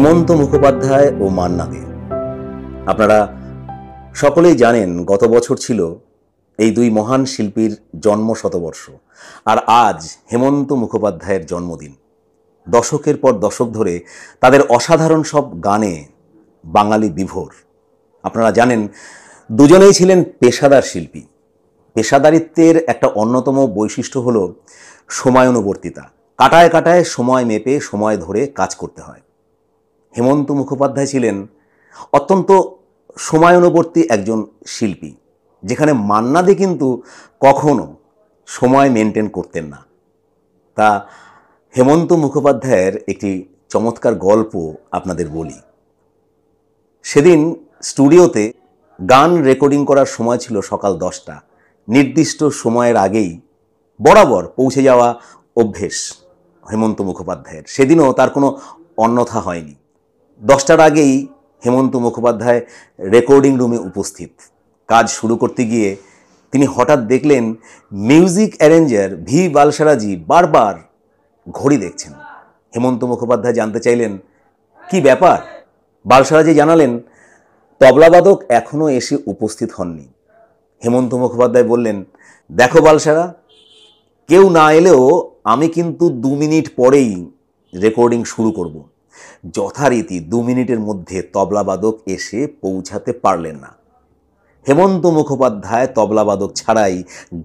হেমন্ত মুখোপাধ্যায় ও মান্না দে আপনারা সকলেই জানেন গত বছর ছিল এই দুই মহান শিল্পীর জন্ম শতবর্ষ আর আজ হেমন্ত মুখোপাধ্যায়ের জন্মদিন দশকের পর দশক ধরে তাদের অসাধারণ সব গানে বাঙালি বিভোর আপনারা জানেন দুজনেই ছিলেন পেশাদার শিল্পী পেশাদারিত্বের একটা অন্যতম বৈশিষ্ট্য হল সময়ানুবর্তিতা কাটায় কাটায় সময় মেপে সময় ধরে কাজ করতে হয় হেমন্ত মুখোপাধ্যায় ছিলেন অত্যন্ত সময়নবর্তী একজন শিল্পী যেখানে মান্নাদে কিন্তু কখনো সময় মেনটেন করতেন না তা হেমন্ত মুখোপাধ্যায়ের একটি চমৎকার গল্প আপনাদের বলি সেদিন স্টুডিওতে গান রেকর্ডিং করার সময় ছিল সকাল দশটা নির্দিষ্ট সময়ের আগেই বরাবর পৌঁছে যাওয়া অভ্যেস হেমন্ত মুখোপাধ্যায়ের সেদিনও তার কোনো অন্যথা হয়নি দশটার আগেই হেমন্ত মুখোপাধ্যায় রেকর্ডিং রুমে উপস্থিত কাজ শুরু করতে গিয়ে তিনি হঠাৎ দেখলেন মিউজিক অ্যারেঞ্জার ভি বালসারাজি বারবার ঘড়ি দেখছেন হেমন্ত মুখোপাধ্যায় জানতে চাইলেন কি ব্যাপার বালসারাজি জানালেন তবলাবাদক এখনও এসে উপস্থিত হননি হেমন্ত মুখোপাধ্যায় বললেন দেখো বালসারা কেউ না এলেও আমি কিন্তু দু মিনিট পরেই রেকর্ডিং শুরু করবো যথারীতি দু মিনিটের মধ্যে তবলাবাদক এসে পৌঁছাতে পারলেন না হেমন্ত মুখোপাধ্যায় তবলাবাদক ছাড়াই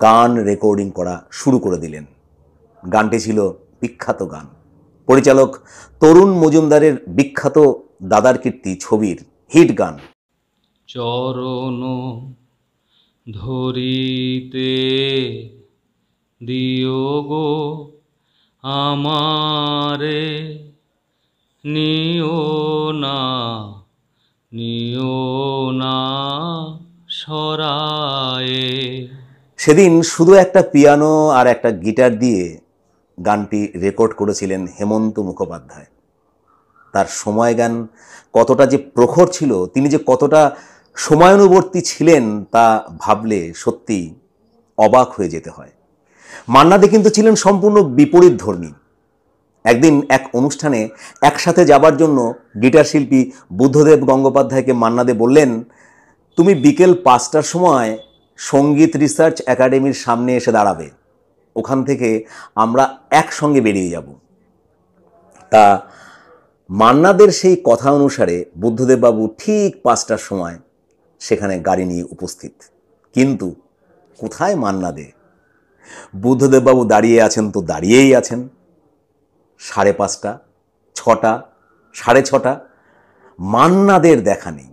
গান রেকর্ডিং করা শুরু করে দিলেন গানটি ছিল বিখ্যাত গান পরিচালক তরুণ মজুমদারের বিখ্যাত দাদার কীর্তি ছবির হিট গান চরণ ধরিতে দিও গো আমারে নিও না নিও না সরায়ে সেদিন শুধু একটা পিয়ানো আর একটা গিটার দিয়ে গানটি রেকর্ড করেছিলেন হেমন্ত মুখোপাধ্যায় তার সময় গান কতটা যে প্রখর ছিল তিনি যে কতটা সময়ানুবর্তী ছিলেন তা ভাবলে সত্যি অবাক হয়ে যেতে হয় মান্নাদে কিন্তু ছিলেন সম্পূর্ণ বিপরীত ধর্মী একদিন এক অনুষ্ঠানে একসাথে যাবার জন্য গিটার শিল্পী বুদ্ধদেব গঙ্গোপাধ্যায়কে মান্নাদে বললেন তুমি বিকেল পাঁচটার সময় সঙ্গীত রিসার্চ একাডেমির সামনে এসে দাঁড়াবে ওখান থেকে আমরা একসঙ্গে বেরিয়ে যাব তা মান্নাদের সেই কথা অনুসারে বুদ্ধদেববাবু ঠিক পাঁচটার সময় সেখানে গাড়ি নিয়ে উপস্থিত কিন্তু কোথায় মান্নাদে বুদ্ধদেববাবু দাঁড়িয়ে আছেন তো দাঁড়িয়েই আছেন সাড়ে পাঁচটা ছটা সাড়ে ছটা মান্নাদের দেখা নেই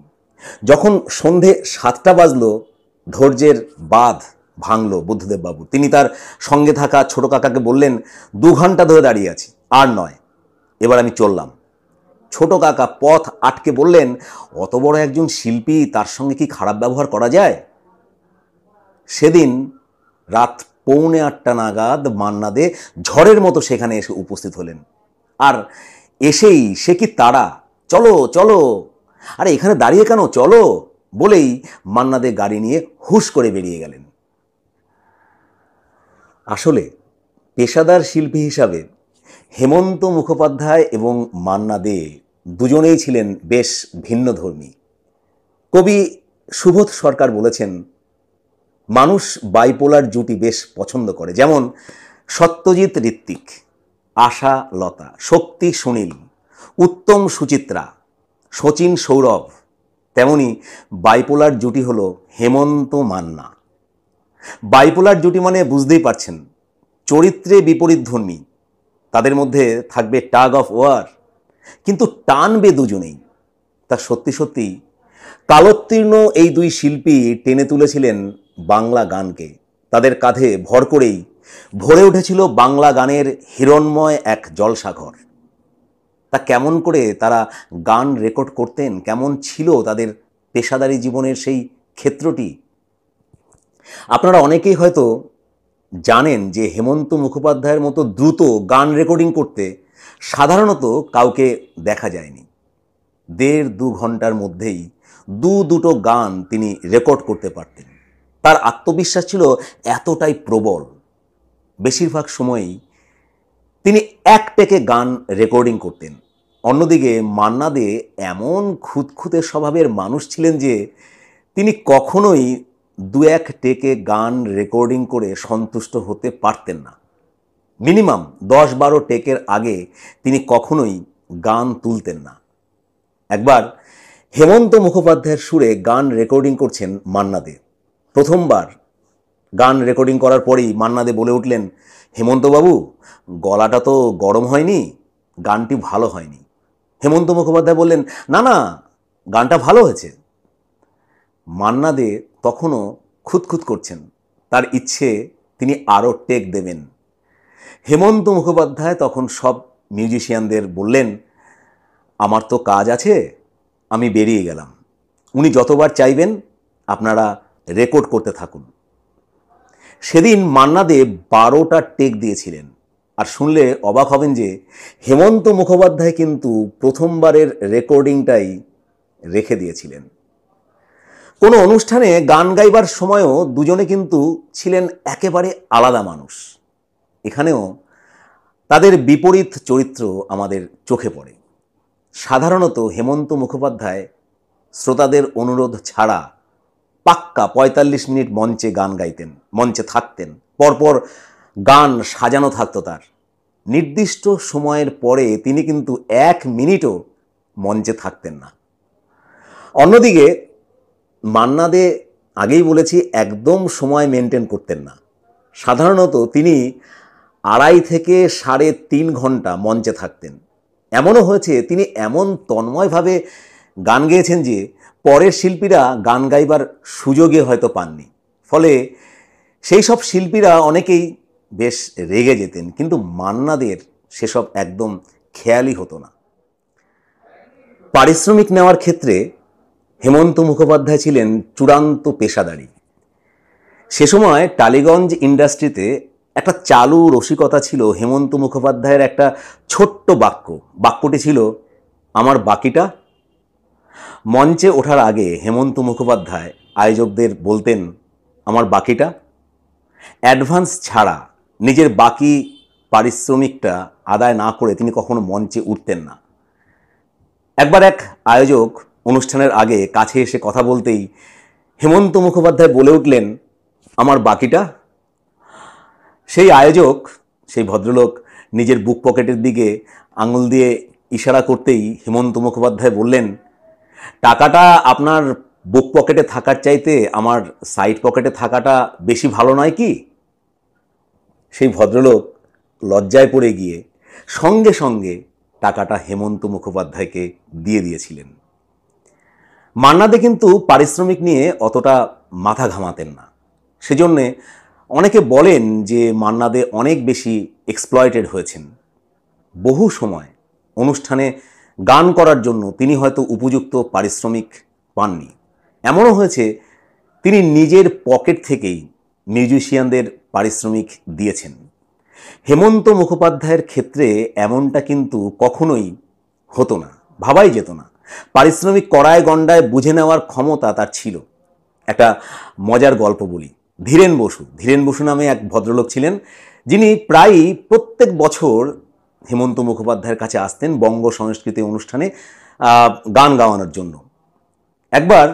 যখন সন্ধে সাতটা বাজলো ধৈর্যের বাঁধ ভাঙল বুদ্ধদেববাবু তিনি তার সঙ্গে থাকা ছোট কাকাকে বললেন দু ঘন্টা ধরে দাঁড়িয়ে আছি আর নয় এবার আমি চললাম ছোট কাকা পথ আটকে বললেন অত বড় একজন শিল্পী তার সঙ্গে কি খারাপ ব্যবহার করা যায় সেদিন রাত পৌনে আটটা নাগাদ মান্নাদে ঝড়ের মতো সেখানে এসে উপস্থিত হলেন আর এসেই সে কি তারা চলো চলো আরে এখানে দাঁড়িয়ে কেন চলো বলেই মান্নাদে গাড়ি নিয়ে হুশ করে বেরিয়ে গেলেন আসলে পেশাদার শিল্পী হিসাবে হেমন্ত মুখোপাধ্যায় এবং মান্না দে দুজনেই ছিলেন বেশ ভিন্নধর্মী কবি সুবোধ সরকার বলেছেন মানুষ বাইপোলার জুটি বেশ পছন্দ করে যেমন সত্যজিৎ ঋত্বিক আশা লতা শক্তি সুনীল উত্তম সুচিত্রা শচীন সৌরভ তেমনি বাইপোলার জুটি হলো হেমন্ত মান্না বাইপোলার জুটি মানে বুঝতেই পারছেন চরিত্রে বিপরীতধর্মী তাদের মধ্যে থাকবে টাগ অফ ওয়ার কিন্তু টানবে দুজনেই তা সত্যি সত্যি কালোত্তীর্ণ এই দুই শিল্পী টেনে তুলেছিলেন বাংলা গানকে তাদের কাঁধে ভর করেই ভরে উঠেছিল বাংলা গানের হিরণময় এক জলসাঘর তা কেমন করে তারা গান রেকর্ড করতেন কেমন ছিল তাদের পেশাদারি জীবনের সেই ক্ষেত্রটি আপনারা অনেকেই হয়তো জানেন যে হেমন্ত মুখোপাধ্যায়ের মতো দ্রুত গান রেকর্ডিং করতে সাধারণত কাউকে দেখা যায়নি দেড় দু ঘন্টার মধ্যেই দু দুটো গান তিনি রেকর্ড করতে পারতেন তার আত্মবিশ্বাস ছিল এতটাই প্রবল বেশিরভাগ সময়ই তিনি এক টেকে গান রেকর্ডিং করতেন অন্যদিকে মান্না দে এমন খুঁতখুঁতে স্বভাবের মানুষ ছিলেন যে তিনি কখনোই দু এক টেকে গান রেকর্ডিং করে সন্তুষ্ট হতে পারতেন না মিনিমাম দশ বারো টেকের আগে তিনি কখনোই গান তুলতেন না একবার হেমন্ত মুখোপাধ্যায়ের সুরে গান রেকর্ডিং করছেন মান্না দেব প্রথমবার গান রেকর্ডিং করার পরেই মান্নাদে বলে উঠলেন হেমন্তবাবু গলাটা তো গরম হয়নি গানটি ভালো হয়নি হেমন্ত মুখোপাধ্যায় বললেন না না গানটা ভালো হয়েছে মান্নাদে তখনও খুঁতখুত করছেন তার ইচ্ছে তিনি আরও টেক দেবেন হেমন্ত মুখোপাধ্যায় তখন সব মিউজিশিয়ানদের বললেন আমার তো কাজ আছে আমি বেরিয়ে গেলাম উনি যতবার চাইবেন আপনারা রেকর্ড করতে থাকুন সেদিন মান্না দে বারোটা টেক দিয়েছিলেন আর শুনলে অবাক হবেন যে হেমন্ত মুখোপাধ্যায় কিন্তু প্রথমবারের রেকর্ডিংটাই রেখে দিয়েছিলেন কোনো অনুষ্ঠানে গান গাইবার সময়ও দুজনে কিন্তু ছিলেন একেবারে আলাদা মানুষ এখানেও তাদের বিপরীত চরিত্র আমাদের চোখে পড়ে সাধারণত হেমন্ত মুখোপাধ্যায় শ্রোতাদের অনুরোধ ছাড়া পাক্কা ৪৫ মিনিট মঞ্চে গান গাইতেন মঞ্চে থাকতেন পরপর গান সাজানো থাকতো তার নির্দিষ্ট সময়ের পরে তিনি কিন্তু এক মিনিটও মঞ্চে থাকতেন না অন্যদিকে মান্না দে আগেই বলেছি একদম সময় মেনটেন করতেন না সাধারণত তিনি আড়াই থেকে সাড়ে তিন ঘন্টা মঞ্চে থাকতেন এমনও হয়েছে তিনি এমন তন্ময়ভাবে গান গেয়েছেন যে পরের শিল্পীরা গান গাইবার সুযোগে হয়তো পাননি ফলে সেই সব শিল্পীরা অনেকেই বেশ রেগে যেতেন কিন্তু মান্নাদের সেসব একদম খেয়ালই হতো না পারিশ্রমিক নেওয়ার ক্ষেত্রে হেমন্ত মুখোপাধ্যায় ছিলেন চূড়ান্ত পেশাদারী সে সময় টালিগঞ্জ ইন্ডাস্ট্রিতে একটা চালু রসিকতা ছিল হেমন্ত মুখোপাধ্যায়ের একটা ছোট্ট বাক্য বাক্যটি ছিল আমার বাকিটা মঞ্চে ওঠার আগে হেমন্ত মুখোপাধ্যায় আয়োজকদের বলতেন আমার বাকিটা অ্যাডভান্স ছাড়া নিজের বাকি পারিশ্রমিকটা আদায় না করে তিনি কখনো মঞ্চে উঠতেন না একবার এক আয়োজক অনুষ্ঠানের আগে কাছে এসে কথা বলতেই হেমন্ত মুখোপাধ্যায় বলে উঠলেন আমার বাকিটা সেই আয়োজক সেই ভদ্রলোক নিজের বুক পকেটের দিকে আঙুল দিয়ে ইশারা করতেই হেমন্ত মুখোপাধ্যায় বললেন টাকাটা আপনার বুক পকেটে থাকার চাইতে আমার সাইড পকেটে থাকাটা বেশি ভালো নয় কি সেই ভদ্রলোক লজ্জায় পড়ে গিয়ে সঙ্গে সঙ্গে টাকাটা হেমন্ত মুখোপাধ্যায়কে দিয়ে দিয়েছিলেন মান্নাদে কিন্তু পারিশ্রমিক নিয়ে অতটা মাথা ঘামাতেন না সেজন্যে অনেকে বলেন যে মান্নাদে অনেক বেশি এক্সপ্লয়েটেড হয়েছেন বহু সময় অনুষ্ঠানে গান করার জন্য তিনি হয়তো উপযুক্ত পারিশ্রমিক পাননি এমনও হয়েছে তিনি নিজের পকেট থেকেই মিউজিশিয়ানদের পারিশ্রমিক দিয়েছেন হেমন্ত মুখোপাধ্যায়ের ক্ষেত্রে এমনটা কিন্তু কখনোই হতো না ভাবাই যেত না পারিশ্রমিক কড়ায় গণ্ডায় বুঝে নেওয়ার ক্ষমতা তার ছিল একটা মজার গল্প বলি ধীরেন বসু ধীরেন বসু নামে এক ভদ্রলোক ছিলেন যিনি প্রায়ই প্রত্যেক বছর হেমন্ত মুখোপাধ্যায়ের কাছে আসতেন বঙ্গ সংস্কৃতি অনুষ্ঠানে গান গাওয়ানোর জন্য একবার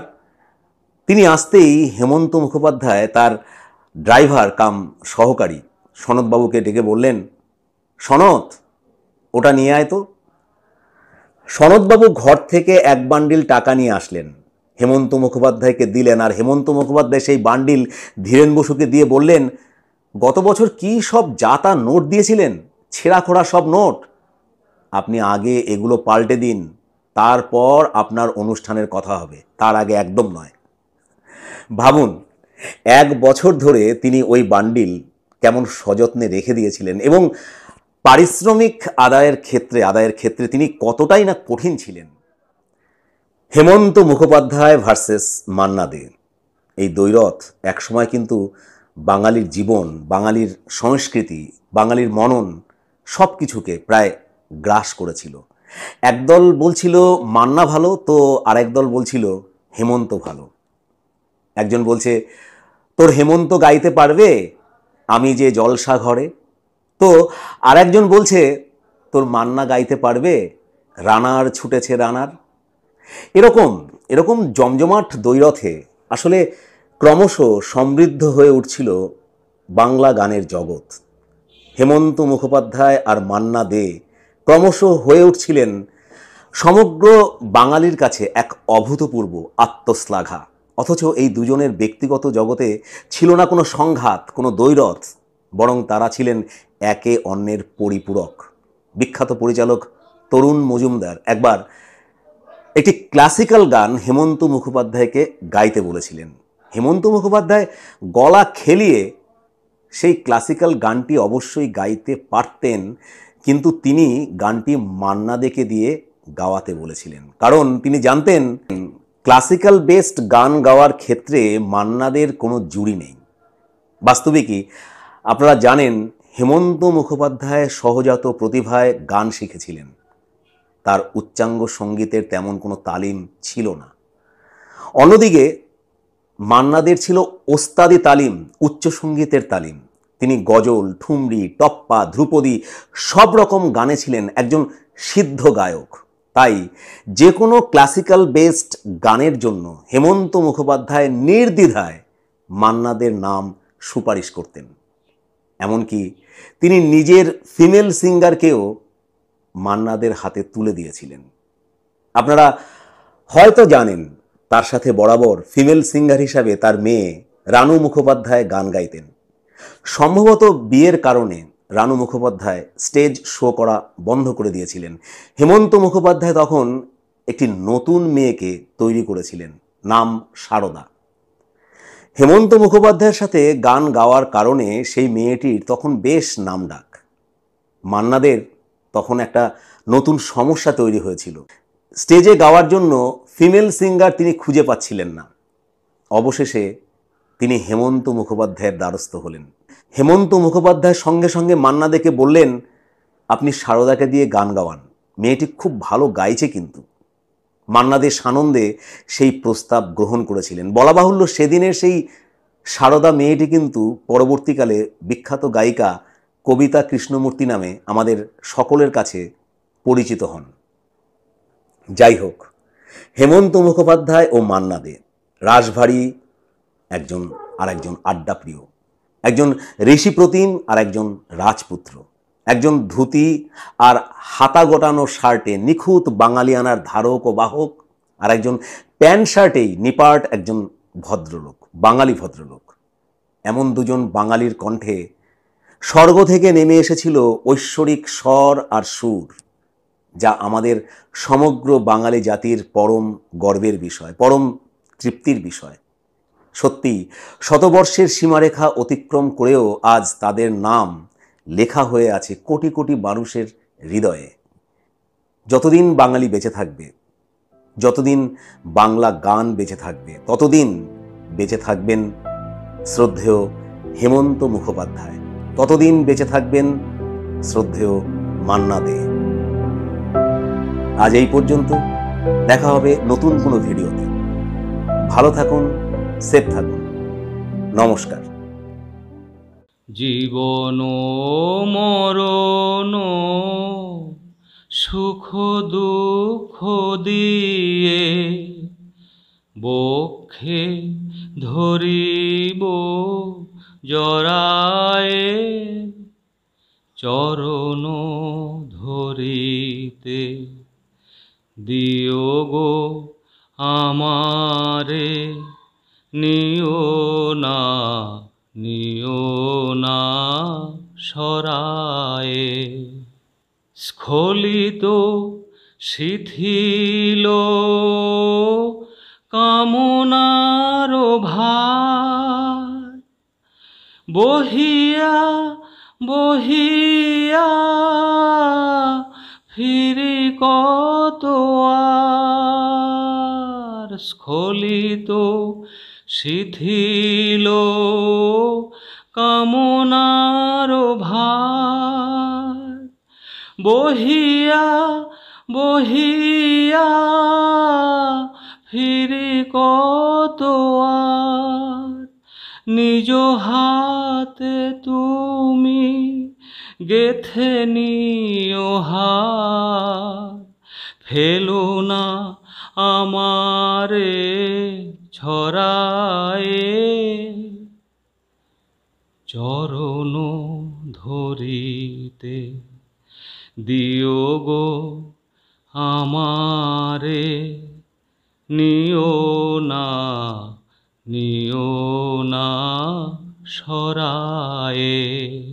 তিনি আসতেই হেমন্ত মুখোপাধ্যায় তার ড্রাইভার কাম সহকারী সনদবাবুকে ডেকে বললেন সনদ ওটা নিয়ে আয় তো সনদবাবু ঘর থেকে এক বান্ডিল টাকা নিয়ে আসলেন হেমন্ত মুখোপাধ্যায়কে দিলেন আর হেমন্ত মুখোপাধ্যায় সেই বান্ডিল ধীরেন বসুকে দিয়ে বললেন গত বছর কি সব যাতা নোট দিয়েছিলেন ছেঁড়া খোড়া সব নোট আপনি আগে এগুলো পাল্টে দিন তারপর আপনার অনুষ্ঠানের কথা হবে তার আগে একদম নয় ভাবুন এক বছর ধরে তিনি ওই বান্ডিল কেমন সযত্নে রেখে দিয়েছিলেন এবং পারিশ্রমিক আদায়ের ক্ষেত্রে আদায়ের ক্ষেত্রে তিনি কতটাই না কঠিন ছিলেন হেমন্ত মুখোপাধ্যায় ভার্সেস মান্না দে এই দৈরথ একসময় কিন্তু বাঙালির জীবন বাঙালির সংস্কৃতি বাঙালির মনন সব কিছুকে প্রায় গ্রাস করেছিল একদল বলছিল মান্না ভালো তো আরেক দল বলছিল হেমন্ত ভালো একজন বলছে তোর হেমন্ত গাইতে পারবে আমি যে জলসা ঘরে তো আর একজন বলছে তোর মান্না গাইতে পারবে রানার ছুটেছে রানার এরকম এরকম জমজমাট দৈরথে আসলে ক্রমশ সমৃদ্ধ হয়ে উঠছিল বাংলা গানের জগৎ হেমন্ত মুখোপাধ্যায় আর মান্না দে ক্রমশ হয়ে উঠছিলেন সমগ্র বাঙালির কাছে এক অভূতপূর্ব আত্মশ্লাঘা অথচ এই দুজনের ব্যক্তিগত জগতে ছিল না কোনো সংঘাত কোনো দৈরথ বরং তারা ছিলেন একে অন্যের পরিপূরক বিখ্যাত পরিচালক তরুণ মজুমদার একবার একটি ক্লাসিক্যাল গান হেমন্ত মুখোপাধ্যায়কে গাইতে বলেছিলেন হেমন্ত মুখোপাধ্যায় গলা খেলিয়ে সেই ক্লাসিক্যাল গানটি অবশ্যই গাইতে পারতেন কিন্তু তিনি গানটি মান্না দেকে দিয়ে গাওয়াতে বলেছিলেন কারণ তিনি জানতেন ক্লাসিক্যাল বেসড গান গাওয়ার ক্ষেত্রে মান্নাদের কোনো জুড়ি নেই বাস্তবে কি আপনারা জানেন হেমন্ত মুখোপাধ্যায় সহজাত প্রতিভায় গান শিখেছিলেন তার উচ্চাঙ্গ সঙ্গীতের তেমন কোনো তালিম ছিল না অন্যদিকে মান্নাদের ছিল ওস্তাদি তালিম উচ্চ সঙ্গীতের তালিম তিনি গজল ঠুমরি টপ্পা ধ্রুপদী সব রকম গানে ছিলেন একজন সিদ্ধ গায়ক তাই যে কোনো ক্লাসিক্যাল বেসড গানের জন্য হেমন্ত মুখোপাধ্যায় নির্দ্বিধায় মান্নাদের নাম সুপারিশ করতেন এমনকি তিনি নিজের ফিমেল সিঙ্গারকেও মান্নাদের হাতে তুলে দিয়েছিলেন আপনারা হয়তো জানেন তার সাথে বরাবর ফিমেল সিঙ্গার হিসাবে তার মেয়ে রানু মুখোপাধ্যায় গান গাইতেন সম্ভবত বিয়ের কারণে রানু মুখোপাধ্যায় স্টেজ শো করা বন্ধ করে দিয়েছিলেন হেমন্ত মুখোপাধ্যায় তখন একটি নতুন মেয়েকে তৈরি করেছিলেন নাম সারদা হেমন্ত মুখোপাধ্যায়ের সাথে গান গাওয়ার কারণে সেই মেয়েটির তখন বেশ নাম ডাক মান্নাদের তখন একটা নতুন সমস্যা তৈরি হয়েছিল স্টেজে গাওয়ার জন্য ফিমেল সিঙ্গার তিনি খুঁজে পাচ্ছিলেন না অবশেষে তিনি হেমন্ত মুখোপাধ্যায়ের দ্বারস্থ হলেন হেমন্ত মুখোপাধ্যায় সঙ্গে সঙ্গে মান্না দেখে বললেন আপনি সারদাকে দিয়ে গান গাওয়ান মেয়েটি খুব ভালো গাইছে কিন্তু মান্নাদের সানন্দে সেই প্রস্তাব গ্রহণ করেছিলেন বলা বাহুল্য সেদিনের সেই সারদা মেয়েটি কিন্তু পরবর্তীকালে বিখ্যাত গায়িকা কবিতা কৃষ্ণমূর্তি নামে আমাদের সকলের কাছে পরিচিত হন যাই হোক হেমন্ত মুখোপাধ্যায় ও মান্না দে একজন আর একজন আড্ডাপ্রিয় একজন ঋষিপ্রতিম আর একজন রাজপুত্র একজন ধুতি আর হাতা গোটানো শার্টে নিখুঁত বাঙালিয়ানার ধারক ও বাহক আর একজন প্যান্ট শার্টেই নিপাট একজন ভদ্রলোক বাঙালি ভদ্রলোক এমন দুজন বাঙালির কণ্ঠে স্বর্গ থেকে নেমে এসেছিল ঐশ্বরিক স্বর আর সুর যা আমাদের সমগ্র বাঙালি জাতির পরম গর্বের বিষয় পরম তৃপ্তির বিষয় সত্যি শতবর্ষের সীমারেখা অতিক্রম করেও আজ তাদের নাম লেখা হয়ে আছে কোটি কোটি মানুষের হৃদয়ে যতদিন বাঙালি বেঁচে থাকবে যতদিন বাংলা গান বেঁচে থাকবে ততদিন বেঁচে থাকবেন শ্রদ্ধেয় হেমন্ত মুখোপাধ্যায় ততদিন বেঁচে থাকবেন শ্রদ্ধেয় মান্না দে আজ এই পর্যন্ত দেখা হবে নতুন কোনো ভিডিওতে ভালো থাকুন সেফ থাকুন নমস্কার জীবন মরণ সুখ দুঃখ দিয়ে বক্ষে ধরিব জরায়ে চরণ ধরিতে দিয়োগ গো আমারে নিও না নিও না সরায়ে স্খলিত শিথিল কামনার ভার বহিয়া বহিয়া ফিরি কত আর স্খলিত শিথিল কামনার ভার বহিয়া বহিয়া ফিরে কত নিজ হাতে তুমি গেথে নিও ফেলো না আমারে ছড়া করিতে দিও গো আমারে নিও না নিও না সরায়ে